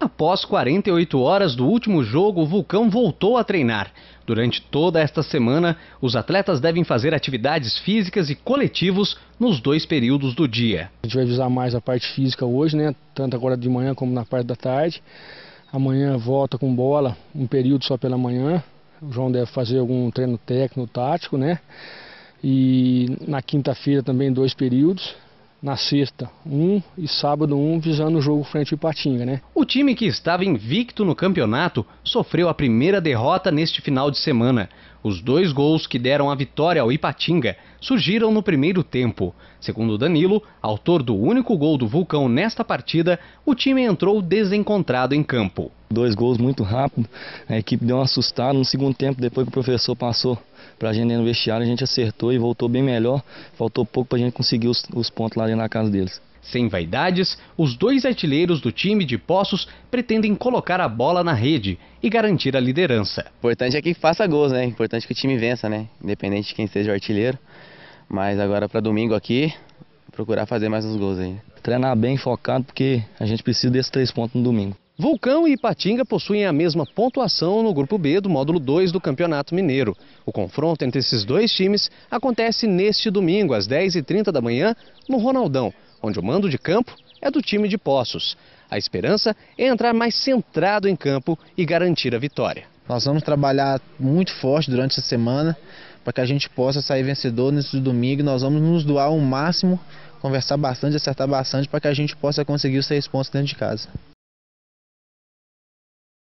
Após 48 horas do último jogo, o Vulcão voltou a treinar. Durante toda esta semana, os atletas devem fazer atividades físicas e coletivos nos dois períodos do dia. A gente vai visar mais a parte física hoje, né? Tanto agora de manhã como na parte da tarde. Amanhã volta com bola, um período só pela manhã. O João deve fazer algum treino técnico, tático, né? E na quinta-feira também dois períodos na sexta, um e sábado um, visando o jogo frente ao Ipatinga, né? O time que estava invicto no campeonato sofreu a primeira derrota neste final de semana. Os dois gols que deram a vitória ao Ipatinga surgiram no primeiro tempo. Segundo Danilo, autor do único gol do Vulcão nesta partida, o time entrou desencontrado em campo. Dois gols muito rápido, a equipe deu um assustado no segundo tempo, depois que o professor passou para a gente no vestiário, a gente acertou e voltou bem melhor. Faltou pouco para a gente conseguir os, os pontos lá dentro da casa deles. Sem vaidades, os dois artilheiros do time de Poços pretendem colocar a bola na rede e garantir a liderança. O importante é que faça gols, né? O importante é que o time vença, né? Independente de quem seja o artilheiro. Mas agora para domingo aqui, procurar fazer mais uns gols aí. Treinar bem focado porque a gente precisa desses três pontos no domingo. Vulcão e Ipatinga possuem a mesma pontuação no grupo B do módulo 2 do Campeonato Mineiro. O confronto entre esses dois times acontece neste domingo às 10h30 da manhã no Ronaldão onde o mando de campo é do time de Poços. A esperança é entrar mais centrado em campo e garantir a vitória. Nós vamos trabalhar muito forte durante essa semana para que a gente possa sair vencedor nesse domingo. Nós vamos nos doar o máximo, conversar bastante, acertar bastante para que a gente possa conseguir os seis pontos dentro de casa.